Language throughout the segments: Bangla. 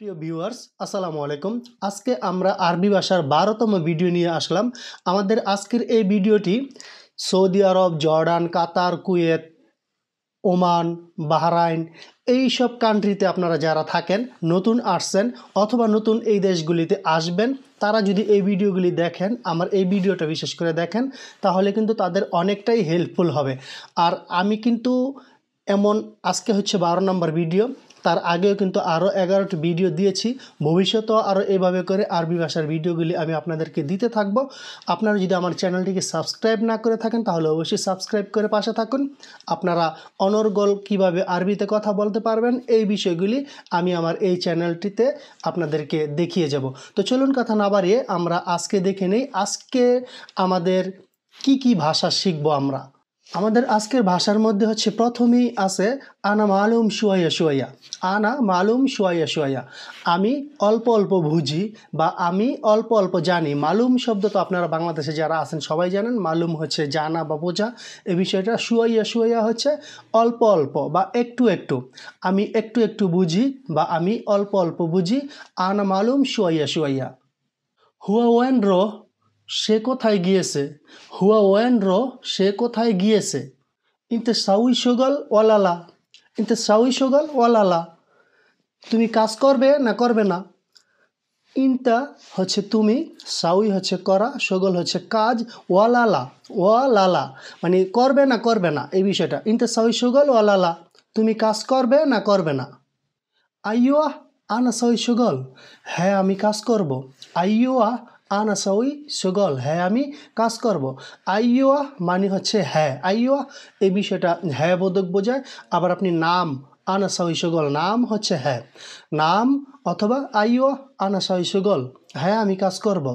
প্রিয় ভিউয়ার্স আসসালামু আলাইকুম আজকে আমরা আরবি ভাষার বারোতম ভিডিও নিয়ে আসলাম আমাদের আজকের এই ভিডিওটি Saudi Arab Jordan Qatar Kuwait Oman Bahrain এই সব কান্ট্রিতে আপনারা যারা থাকেন নতুন আসছেন অথবা নতুন এই দেশগুলিতে আসবেন তারা যদি এই ভিডিওগুলি দেখেন আমার এই ভিডিওটা বিশেষ করে দেখেন তাহলে কিন্তু তাদের অনেকটাই হেল্পফুল হবে আর আমি কিন্তু এমন আজকে হচ্ছে বারো নম্বর ভিডিও তার আগেও কিন্তু আরও এগারোটি ভিডিও দিয়েছি ভবিষ্যতেও আরও এভাবে করে আরবি ভাষার ভিডিওগুলি আমি আপনাদেরকে দিতে থাকব আপনারা যদি আমার চ্যানেলটিকে সাবস্ক্রাইব না করে থাকেন তাহলে অবশ্যই সাবস্ক্রাইব করে পাশে থাকুন আপনারা অনর্গল কিভাবে আরবিতে কথা বলতে পারবেন এই বিষয়গুলি আমি আমার এই চ্যানেলটিতে আপনাদেরকে দেখিয়ে যাব তো চলুন কথা না বাড়িয়ে আমরা আজকে দেখে নেই আজকে আমাদের কি কি ভাষা শিখব আমরা আমাদের আজকের ভাষার মধ্যে হচ্ছে প্রথমেই আছে আনা মালুম শুয়াইয়া শুয়াইয়া আনা মালুম শুয়াইয়া শুয়াইয়া আমি অল্প অল্প বুঝি বা আমি অল্প অল্প জানি মালুম শব্দ তো আপনারা বাংলাদেশে যারা আছেন সবাই জানেন মালুম হচ্ছে জানা বা বোঝা এ বিষয়টা শুয়াইয়া শুয়াইয়া হচ্ছে অল্প অল্প বা একটু একটু আমি একটু একটু বুঝি বা আমি অল্প অল্প বুঝি আনা মালুম শুয়াইয়া শুয়াইয়া হুয়া ওয়েন রো সে কোথায় গিয়েছে হুয়া ওয়েন র সে কোথায় গিয়েছে ইনতে সাউই সোগল ওয়ালালা ইনতে সাউই সোগল ওয়ালালা তুমি কাজ করবে না করবে না ইনতা হচ্ছে তুমি সাউই হচ্ছে করা সগল হচ্ছে কাজ ওয়ালালা ওয়ালালা মানে করবে না করবে না এই বিষয়টা ইনতে সাউই সগল ওয়ালালা তুমি কাজ করবে না করবে না আইওয়া আনা সাউই সগল হ্যাঁ আমি কাজ করব আইওয়া আনা সগল হ্যাঁ আমি কাজ করব আইওয়া মানে হচ্ছে হ্যাঁ আইওয়া এই বিষয়টা হ্যাঁ বোধক বোঝায় আবার আপনি নাম আনা সগল নাম হচ্ছে হ্যাঁ নাম অথবা আইওয়া আনা সগল সুগল হ্যাঁ আমি কাজ করব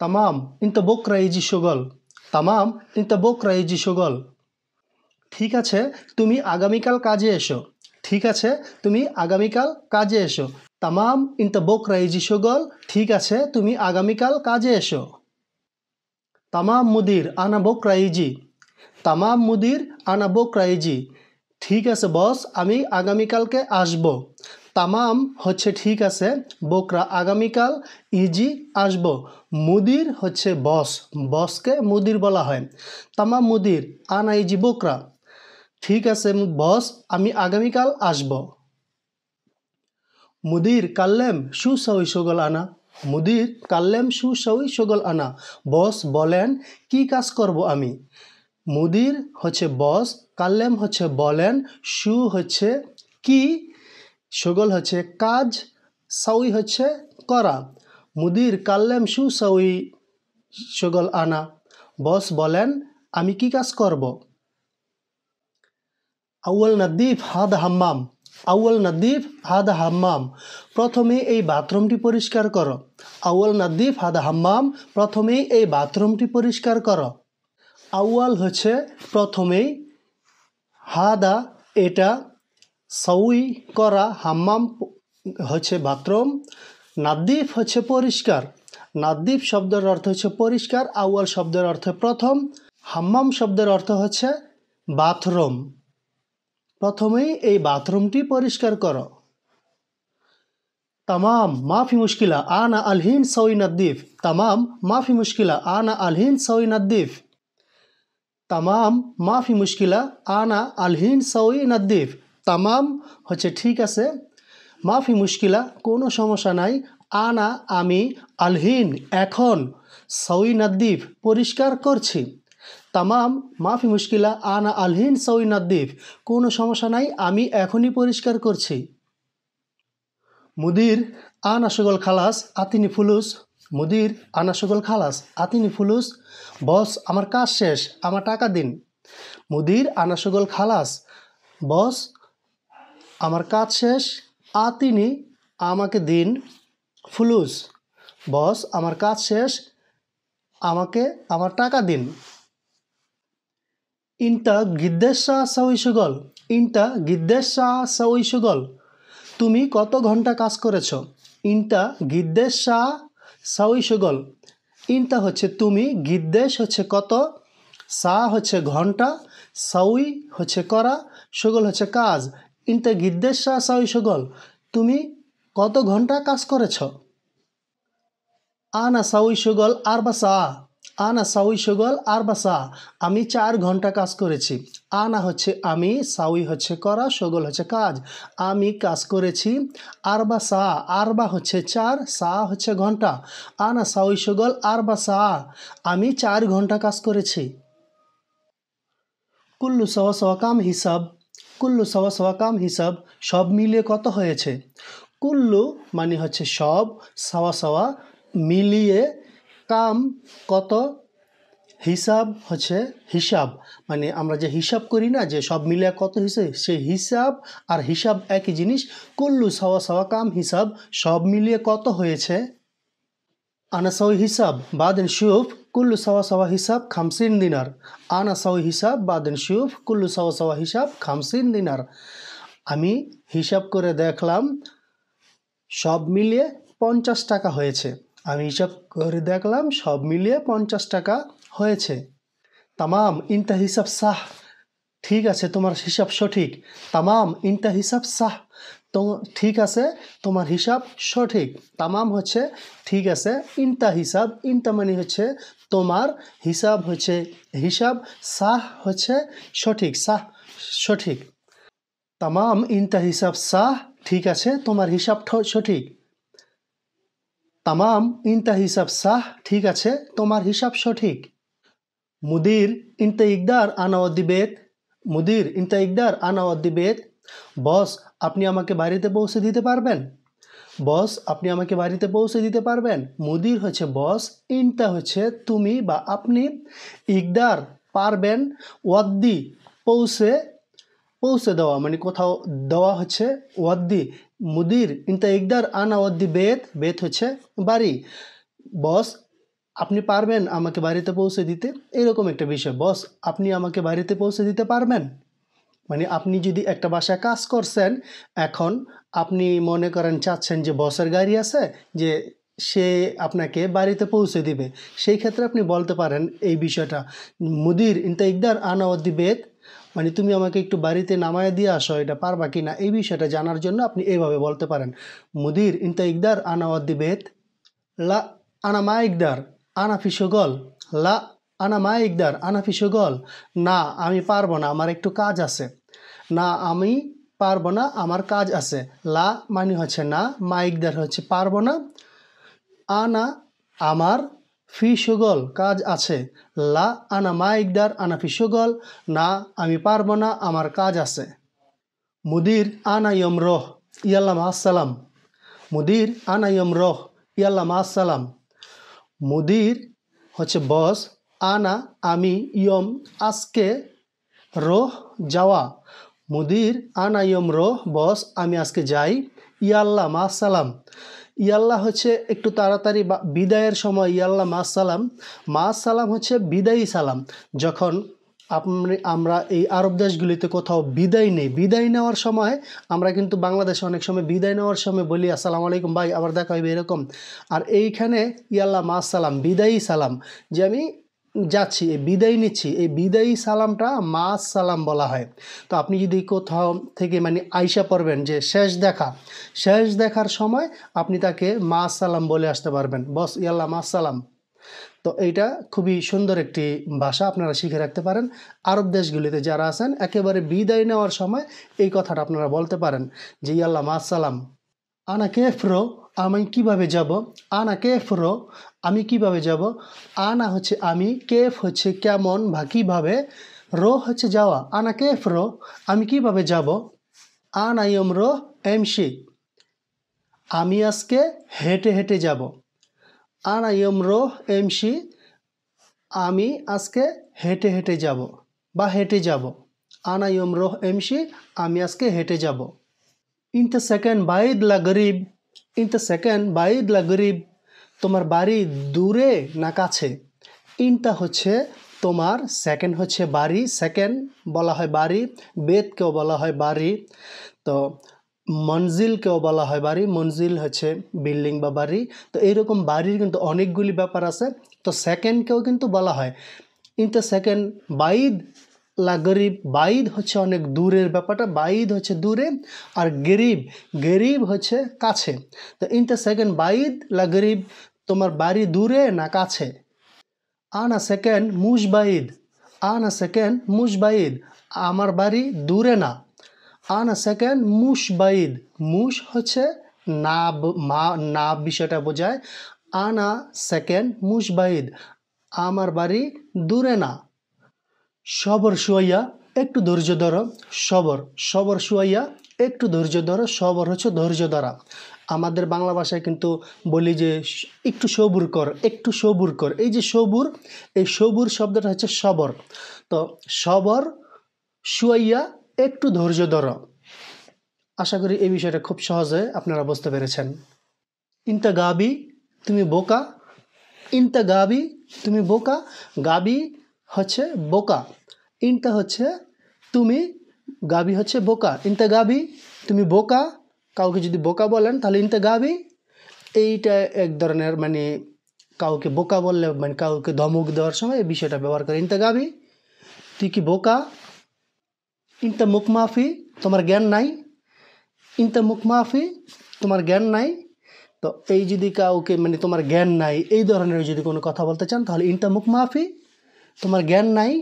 তামাম ইন্ত বোকরা ইজি সগল তামাম ইন্ত বোকরা ইজি সগল ঠিক আছে তুমি আগামীকাল কাজে এসো ঠিক আছে তুমি আগামীকাল কাজে এসো তামাম ইনটা বোক রাইজি সুগল ঠিক আছে তুমি আগামীকাল কাজে এসো তামাম মুদির আনা বোক রাইজি তামাম মুদির আনা বোক রাইজি ঠিক আছে বস আমি আগামীকালকে আসব তামাম হচ্ছে ঠিক আছে বোকরা আগামীকাল ইজি আসব মুদির হচ্ছে বস বসকে মুদির বলা হয় তামাম মুদির আনা ইজি বোকরা ঠিক আছে বস আমি আগামীকাল আসব মুদির কাল্লেম সুসই সগল আনা মুদির কাল্লেম সুসই সগল আনা বস বলেন কি কাজ করব আমি মুদির হচ্ছে বস কাল্লেম হচ্ছে বলেন সু হচ্ছে কি সগল হচ্ছে কাজ সাউই হচ্ছে করা মুদির কাল্লেম সু সাউই সগল আনা বস বলেন আমি কি কাজ করব আউ্ল নদীফ হাদ হাম্মাম আউয়াল নাদিফ হাদা হাম্মাম প্রথমে এই বাথরুমটি পরিষ্কার করো আউয়াল নাদিফ হাদ হাম্মাম প্রথমেই এই বাথরুমটি পরিষ্কার করো আউয়াল হচ্ছে প্রথমেই হাদা এটা সউই করা হাম্মাম হচ্ছে বাথরুম নাদ্দিফ হচ্ছে পরিষ্কার নাদ্দিফ শব্দের অর্থ হচ্ছে পরিষ্কার আউয়াল শব্দের অর্থ প্রথম হাম্মাম শব্দের অর্থ হচ্ছে বাথরুম প্রথমেই এই বাথরুমটি পরিষ্কার করো তামাম মাফি মুশকিলা আনা আলহিন সৌই তামাম মাফি মুশকিলা আনা আলহিন সৌই নাদ্দিফ তামাম মাফি মুশকিলা আনা আলহিন সৌই নাদ্দিফ তামাম হচ্ছে ঠিক আছে মাফি মুশকিলা কোনো সমস্যা নাই আনা আমি আলহিন এখন সৌই পরিষ্কার করছি তামাম মাফি মুশকিলা আনা আলহিন সৌই নাদ্দিফ কোনো সমস্যা নাই আমি এখনই পরিষ্কার করছি মুদির আনা সুগল খালাস আতিনি ফুলুস মুদির আনা সুগল খালাস আতিনি ফুলুস বস আমার কাজ শেষ আমার টাকা দিন মুদির আনা সুগল খালাস বস আমার কাজ শেষ আতিনি আমাকে দিন ফুলুস বস আমার কাজ শেষ আমাকে আমার টাকা দিন ইন্টা গিদ্দেশা সৈশগল ইন্টা গিদ্দেশা সৈশগল তুমি কত ঘন্টা কাজ করেছ ইন্টা গিদ্দেশা সৈশগল ইনটা হচ্ছে তুমি গিদ্দেশ হচ্ছে কত সা হচ্ছে ঘন্টা সাউই হচ্ছে করা সগল হচ্ছে কাজ ইনটা গিদ্দেশা সা তুমি কত ঘন্টা কাজ করেছ আনা সাউই আর বা সা আনা সাউই সুগল আর বা সা আমি চার ঘন্টা কাজ করেছি আনা হচ্ছে আমি সাউই হচ্ছে করা সগল হচ্ছে কাজ আমি কাজ করেছি আর বা সা আর বা হচ্ছে চার সা হচ্ছে ঘন্টা আনা সাউই আর বা সা আমি চার ঘন্টা কাজ করেছি কুল্লু সহ সওয়া হিসাব কুল্লু সহ সওয়া কাম হিসাব সব মিলিয়ে কত হয়েছে কুল্লু মানে হচ্ছে সব সওয়া সওয়া মিলিয়ে কাম কত হিসাব হচ্ছে হিসাব মানে আমরা যে হিসাব করি না যে সব মিলে কত হিসেব সে হিসাব আর হিসাব একই জিনিস কল্লু সওয়া সওয়া কাম হিসাব সব মিলিয়ে কত হয়েছে আনাসাউ হিসাব বাদেন শুভ কুল্লু সাওয়া সাওয়া হিসাব খামসিন দিনার আনাসাউ হিসাব বাদেন শুভ কুল্লু সাওয়া সাওয়া হিসাব খামসিন দিনার আমি হিসাব করে দেখলাম সব মিলিয়ে পঞ্চাশ টাকা হয়েছে আমি হিসাব করে দেখলাম সব মিলিয়ে পঞ্চাশ টাকা হয়েছে তামাম ইনতা হিসাব সাহ ঠিক আছে তোমার হিসাব সঠিক তামাম ইনতা হিসাব সাহ তো ঠিক আছে তোমার হিসাব সঠিক তামাম হচ্ছে ঠিক আছে ইনতা হিসাব ইনতা মানে হচ্ছে তোমার হিসাব হচ্ছে হিসাব সাহ হচ্ছে সঠিক সাহ সঠিক তামাম ইনতা হিসাব সাহ ঠিক আছে তোমার হিসাব সঠিক তামাম ইনতা হিসাব সাহ ঠিক আছে তোমার হিসাব সঠিক মুদির ইনতা ইকদার বেদ মুদির ইনতা ইকদার বেদ বস আপনি আমাকে বাড়িতে পৌঁছে দিতে পারবেন বস আপনি আমাকে বাড়িতে পৌঁছে দিতে পারবেন মুদির হচ্ছে বস ইনতা হচ্ছে তুমি বা আপনি ইকদার পারবেন ওয়াদ্দি পৌঁছে পৌঁছে দেওয়া মানে কোথাও দেওয়া হচ্ছে ওয়াদ্দি মুদির কিন্তু একদার আনা ওয়াদ্দি বেত বেত হচ্ছে বাড়ি বস আপনি পারবেন আমাকে বাড়িতে পৌঁছে দিতে এরকম একটা বিষয় বস আপনি আমাকে বাড়িতে পৌঁছে দিতে পারবেন মানে আপনি যদি একটা বাসায় কাজ করছেন এখন আপনি মনে করেন চাচ্ছেন যে বসের গাড়ি আছে যে সে আপনাকে বাড়িতে পৌঁছে দিবে সেই ক্ষেত্রে আপনি বলতে পারেন এই বিষয়টা মুদির ইন্তা ইকদার আনাওয়াদ্দি বেদ মানে তুমি আমাকে একটু বাড়িতে নামায় দিয়ে আসো এটা পারবা কি না এই বিষয়টা জানার জন্য আপনি এইভাবে বলতে পারেন মুদির ইনতা ইকদার আনা ওয়াদ্দি বেত লা আনা মা ইকদার আনা সগল লা আনা মা ইকদার আনা সগল না আমি পারবো না আমার একটু কাজ আছে না আমি পারবো না আমার কাজ আছে লা মানে হচ্ছে না মা ইকদার হচ্ছে পারবো না আনা আমার ফি সুগল কাজ আছে লা আনা মা ইকদার আনা ফি সুগল না আমি পারবো না আমার কাজ আছে মুদির আনা ইয়ম রহ ইয়াল্লাম আসসালাম মুদির আনা ইয়ম রহ ইয়াল্লাম আসসালাম মুদির হচ্ছে বস আনা আমি ইয়ম আজকে রহ যাওয়া মুদির আনা ইয়ম রহ বস আমি আজকে যাই ইয়াল্লাম আসসালাম ইয়াল্লাহ হচ্ছে একটু তাড়াতাড়ি বিদায়ের সময় ইয়াল্লাহ মা সালাম মা সালাম হচ্ছে বিদায়ী সালাম যখন আপনি আমরা এই আরব দেশগুলিতে কোথাও বিদায় নেই বিদায় নেওয়ার সময় আমরা কিন্তু বাংলাদেশে অনেক সময় বিদায় নেওয়ার সময় বলি আসসালামু আলাইকুম ভাই আবার দেখা হবে এরকম আর এইখানে ইয়াল্লাহ মা সালাম বিদায়ী সালাম যে আমি যাচ্ছি এই বিদায় নিচ্ছি এই বিদায়ী সালামটা মাস সালাম বলা হয় তো আপনি যদি কোথাও থেকে মানে আইসা পড়বেন যে শেষ দেখা শেষ দেখার সময় আপনি তাকে মাস সালাম বলে আসতে পারবেন বস ইয়াল্লা মাস সালাম তো এইটা খুবই সুন্দর একটি ভাষা আপনারা শিখে রাখতে পারেন আরব দেশগুলিতে যারা আছেন একেবারে বিদায় নেওয়ার সময় এই কথাটা আপনারা বলতে পারেন যে ইয়াল্লা মাস সালাম আনা কে ফ্রো আমি কিভাবে যাব আনা কে ফ্রো আমি কিভাবে যাব আনা হচ্ছে আমি কেফ হচ্ছে কেমন বা কীভাবে রো হচ্ছে যাওয়া আনা কে ফ্রো আমি কিভাবে যাব আনা ইম রো সি আমি আজকে হেঁটে হেঁটে যাব আনা ইম রো সি আমি আজকে হেঁটে হেঁটে যাব বা হেঁটে যাব আনা ইম রো সি আমি আজকে হেঁটে যাব ইনতে সেকেন্ড বাইদলা গরিব ইনতে সেকেন্ড বাইদলা গরিব তোমার বাড়ি দূরে না কাছে ইনটা হচ্ছে তোমার সেকেন্ড হচ্ছে বাড়ি সেকেন্ড বলা হয় বাড়ি বেদকেও বলা হয় বাড়ি তো মঞ্জিলকেও বলা হয় বাড়ি মঞ্জিল হচ্ছে বিল্ডিং বা বাড়ি তো এইরকম বাড়ির কিন্তু অনেকগুলি ব্যাপার আছে তো সেকেন্ডকেও কিন্তু বলা হয় ইন দ্য সেকেন্ড বাইদ লা গরিব বাইদ হচ্ছে অনেক দূরের ব্যাপারটা বাইদ হচ্ছে দূরে আর গরিব গরিব হচ্ছে কাছে তো ইন দ্য সেকেন্ড বাইদ লা গরিব তোমার বাড়ি দূরে না কাছে আ সেকেন্ড মুশ বাইদ আ সেকেন্ড মুশ বাইদ আমার বাড়ি দূরে না আ সেকেন্ড মুশ বাইদ মুশ হচ্ছে না মা না বিষয়টা বোঝায় আনা সেকেন্ড মুশ বাইদ আমার বাড়ি দূরে না সবর শুয়াইয়া একটু ধৈর্য ধরো সবর সবর শুয়াইয়া একটু ধৈর্য ধরো সবর হচ্ছে ধৈর্য ধরা আমাদের বাংলা ভাষায় কিন্তু বলি যে একটু সবুর কর একটু সবুর কর এই যে সবুর এই সবুর শব্দটা হচ্ছে সবর তো সবর শুয়াইয়া একটু ধৈর্য ধরো আশা করি এই বিষয়টা খুব সহজে আপনারা বুঝতে পেরেছেন ইন্তা গাবি তুমি বোকা ইন্তা গাবি তুমি বোকা গাবি হচ্ছে বোকা ইনটা হচ্ছে তুমি গাবি হচ্ছে বোকা ইনতা গাবি তুমি বোকা কাউকে যদি বোকা বলেন তাহলে ইনতা গাবি এইটা এক ধরনের মানে কাউকে বোকা বললে মানে কাউকে ধমক দেওয়ার সময় এই বিষয়টা ব্যবহার করে ইনতা গাবি তুই কি বোকা ইনতে মুখ মাফি তোমার জ্ঞান নাই ইনতে মুখ মাফি তোমার জ্ঞান নাই তো এই যদি কাউকে মানে তোমার জ্ঞান নাই এই ধরনের যদি কোনো কথা বলতে চান তাহলে ইনতা মুখ মাফি তোমার জ্ঞান নাই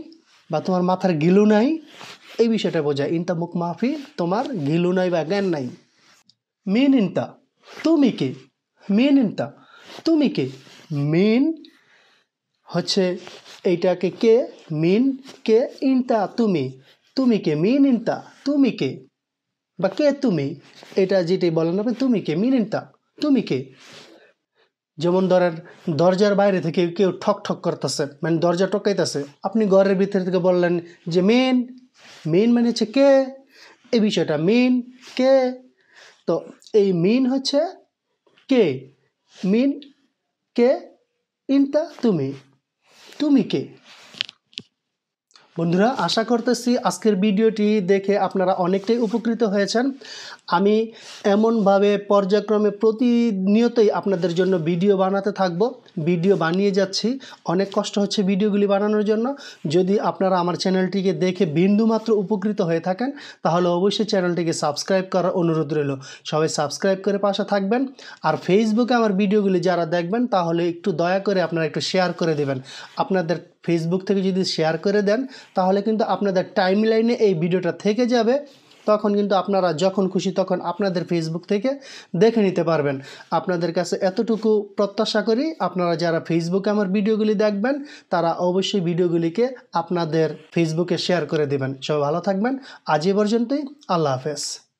বা তোমার মাথার গিলু নাই এই বিষয়টা বোঝায় ইনতা মুখ মাফি তোমার গিলু নাই বা জ্ঞান নাই মিন ইনতা তুমি কে মিন ইনতা তুমি কে মিন হচ্ছে এইটাকে কে মিন কে ইনতা তুমি তুমি কে মিন ইনতা তুমি কে বা কে তুমি এটা যেটি বলেন আপনি তুমি কে মিন ইনতা তুমি কে যেমন ধরেন দরজার বাইরে থেকে কেউ ঠক ঠক করতেছে মানে দরজা ঠকাইতেছে আপনি ঘরের ভিতরে থেকে বললেন যে মেন মেন মানে হচ্ছে কে এই বিষয়টা মেন কে তো এই মিন হচ্ছে কে মিন কে ইনতা তুমি তুমি কে বন্ধুরা আশা করতেছি আজকের ভিডিওটি দেখে আপনারা অনেকটাই উপকৃত হয়েছেন আমি এমনভাবে পর্যায়ক্রমে প্রতিনিয়তই আপনাদের জন্য ভিডিও বানাতে থাকব ভিডিও বানিয়ে যাচ্ছি অনেক কষ্ট হচ্ছে ভিডিওগুলি বানানোর জন্য যদি আপনারা আমার চ্যানেলটিকে দেখে বিন্দুমাত্র উপকৃত হয়ে থাকেন তাহলে অবশ্যই চ্যানেলটিকে সাবস্ক্রাইব করার অনুরোধ রইল সবাই সাবস্ক্রাইব করে পাশে থাকবেন আর ফেসবুকে আমার ভিডিওগুলি যারা দেখবেন তাহলে একটু দয়া করে আপনারা একটু শেয়ার করে দেবেন আপনাদের ফেসবুক থেকে যদি শেয়ার করে দেন তাহলে কিন্তু আপনাদের টাইম লাইনে এই ভিডিওটা থেকে যাবে তখন কিন্তু আপনারা যখন খুশি তখন আপনাদের ফেসবুক থেকে দেখে নিতে পারবেন আপনাদের কাছে এতটুকু প্রত্যাশা করি আপনারা যারা ফেসবুকে আমার ভিডিওগুলি দেখবেন তারা অবশ্যই ভিডিওগুলিকে আপনাদের ফেসবুকে শেয়ার করে দেবেন সবাই ভালো থাকবেন আজ এ পর্যন্তই আল্লাহ হাফেজ